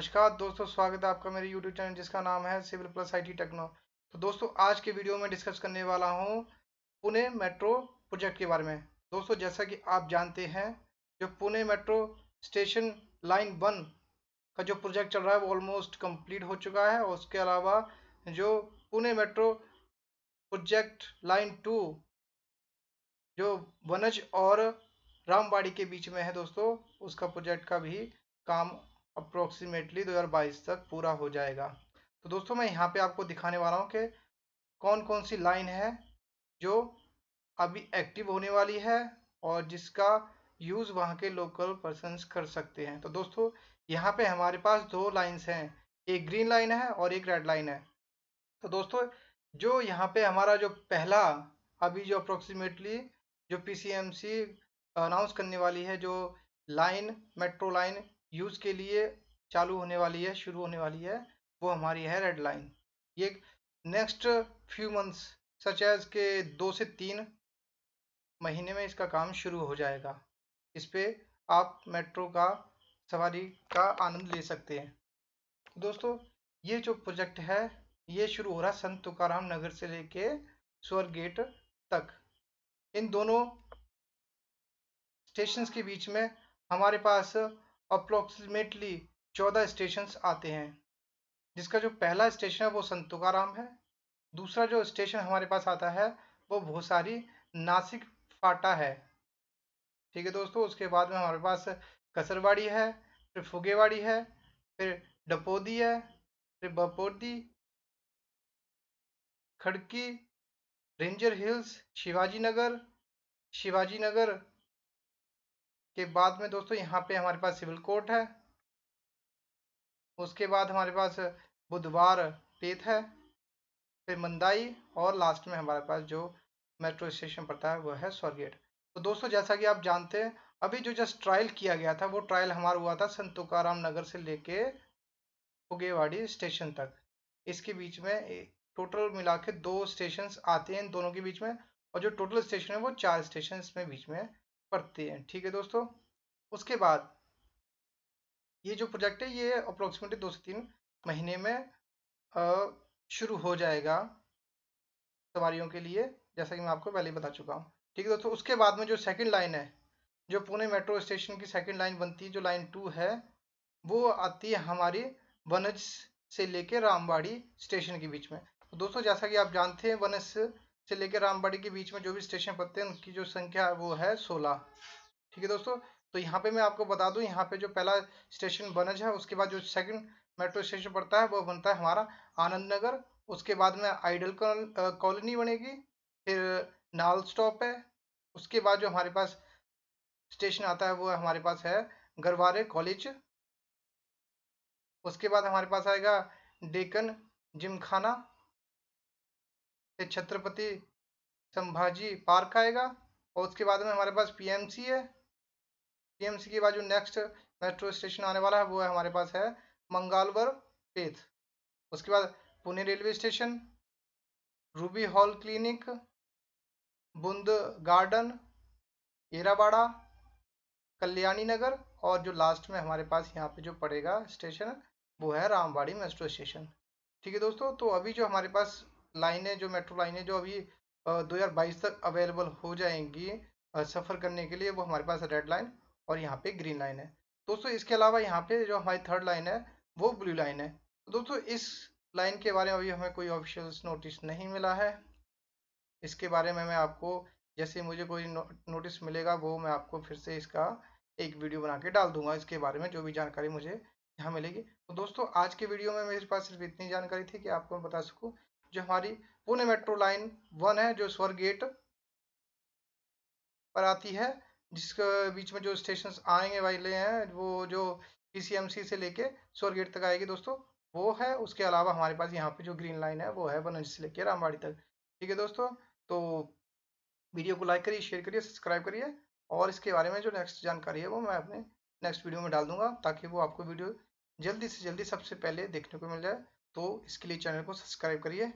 नमस्कार दोस्तों स्वागत है आपका मेरे YouTube चैनल जिसका नाम है सिविल प्लस आई टेक्नो तो दोस्तों आज के वीडियो में डिस्कस करने वाला हूँ पुणे मेट्रो प्रोजेक्ट के बारे में दोस्तों जैसा कि आप जानते हैं जो Pune metro station line one का जो प्रोजेक्ट चल रहा है वो ऑलमोस्ट कम्प्लीट हो चुका है और उसके अलावा जो Pune metro project line two जो वनज और रामबाड़ी के बीच में है दोस्तों उसका प्रोजेक्ट का भी काम अप्रोक्सीमेटली 2022 तक पूरा हो जाएगा तो दोस्तों मैं यहाँ पे आपको दिखाने वाला हूँ कि कौन कौन सी लाइन है जो अभी एक्टिव होने वाली है और जिसका यूज़ वहाँ के लोकल पर्सनस कर सकते हैं तो दोस्तों यहाँ पे हमारे पास दो लाइंस हैं एक ग्रीन लाइन है और एक रेड लाइन है तो दोस्तों जो यहाँ पे हमारा जो पहला अभी जो अप्रोक्सीमेटली जो पीसीएमसी अनाउंस करने वाली है जो लाइन मेट्रो लाइन यूज के लिए चालू होने वाली है शुरू होने वाली है वो हमारी है रेड लाइन ये next few months such as के दो से तीन महीने में इसका काम शुरू हो जाएगा इस पर आप मेट्रो का सवारी का आनंद ले सकते हैं दोस्तों ये जो प्रोजेक्ट है ये शुरू हो रहा संत तुकार नगर से लेके स्वर गेट तक इन दोनों स्टेशन के बीच में हमारे पास अप्रोक्सीमेटली चौदह स्टेशन आते हैं जिसका जो पहला स्टेशन है वो संतुकाराम है दूसरा जो स्टेशन हमारे पास आता है वो भोसारी नासिक फाटा है ठीक है दोस्तों उसके बाद में हमारे पास कसरवाड़ी है फिर फुगेवाड़ी है फिर डपोदी है फिर बपोदी खड़की रेंजर हिल्स शिवाजी नगर शिवाजी नगर के बाद में दोस्तों यहाँ पे हमारे पास सिविल कोर्ट है उसके बाद हमारे पास बुधवार पेथ है फिर मंदाई और लास्ट में हमारे पास जो मेट्रो स्टेशन पड़ता है वह है स्वारगेट तो दोस्तों जैसा कि आप जानते हैं अभी जो जस्ट ट्रायल किया गया था वो ट्रायल हमारा हुआ था संत नगर से लेके फुगेवाड़ी स्टेशन तक इसके बीच में टोटल मिला के दो स्टेशन आते हैं दोनों के बीच में और जो टोटल स्टेशन है वो चार स्टेशन में बीच में पढ़ते हैं ठीक है दोस्तों उसके बाद ये जो प्रोजेक्ट है ये अप्रोक्सीमेटली दो से तीन महीने में शुरू हो जाएगा सवारियों के लिए जैसा कि मैं आपको पहले ही बता चुका हूँ ठीक है दोस्तों उसके बाद में जो सेकंड लाइन है जो पुणे मेट्रो स्टेशन की सेकंड लाइन बनती है जो लाइन टू है वो आती है हमारी वनज से लेके रामबाड़ी स्टेशन के बीच में तो दोस्तों जैसा कि आप जानते हैं वनज से लेकर रामबाड़ी के बीच में जो भी स्टेशन पड़ते हैं उनकी जो संख्या है वो है सोलह ठीक है दोस्तों तो यहाँ पे मैं आपको बता दूँ यहाँ पे जो पहला स्टेशन बनज है उसके बाद जो सेकंड मेट्रो स्टेशन पड़ता है वो बनता है हमारा आनंद नगर उसके बाद में आइडल कॉलोनी बनेगी फिर नाल स्टॉप है उसके बाद जो हमारे पास स्टेशन आता है वो हमारे पास है गरवारे कॉलेज उसके बाद हमारे पास आएगा डेकन जिमखाना से छत्रपति संभाजी पार्क आएगा और उसके बाद में हमारे पास पीएमसी है पीएमसी के बाद जो नेक्स्ट मेट्रो स्टेशन आने वाला है वो है हमारे पास है मंगालवर पेथ उसके बाद Pune railway station Ruby Hall clinic Bund Garden Yerawada Kalyani Nagar और जो लास्ट में हमारे पास यहाँ पे जो पड़ेगा स्टेशन वो है रामबाड़ी मेट्रो स्टेशन ठीक है दोस्तों तो अभी जो हमारे पास लाइनें जो मेट्रो लाइनें जो अभी बाईस तक अवेलेबल हो जाएंगी सफ़र करने के लिए वो हमारे पास रेड लाइन और यहाँ पे ग्रीन लाइन है दोस्तों इसके अलावा यहाँ पे जो हमारी थर्ड लाइन है वो ब्लू लाइन है दोस्तों इस लाइन के बारे में अभी हमें कोई ऑफिशियल नोटिस नहीं मिला है इसके बारे में मैं आपको जैसे मुझे कोई नो, नोटिस मिलेगा वो मैं आपको फिर से इसका एक वीडियो बना के डाल दूंगा इसके बारे में जो भी जानकारी मुझे यहाँ मिलेगी तो दोस्तों आज के वीडियो में मेरे पास सिर्फ इतनी जानकारी थी कि आपको मैं बता सकूँ जो हमारी पुणे मेट्रो लाइन वन है जो स्वर गेट पर आती है जिसके बीच में जो स्टेशन आएंगे वाले हैं वो जो पीसीएमसी से लेके स्वर गेट तक आएगी दोस्तों वो है उसके अलावा हमारे पास यहाँ पे जो ग्रीन लाइन है वो है वन से लेके रामबाड़ी तक ठीक है दोस्तों तो वीडियो को लाइक करिए शेयर करिए सब्सक्राइब करिए और इसके बारे में जो नेक्स्ट जानकारी है वो मैं अपने नेक्स्ट वीडियो में डाल दूंगा ताकि वो आपको वीडियो जल्दी से जल्दी सबसे पहले देखने को मिल जाए तो इसके लिए चैनल को सब्सक्राइब करिए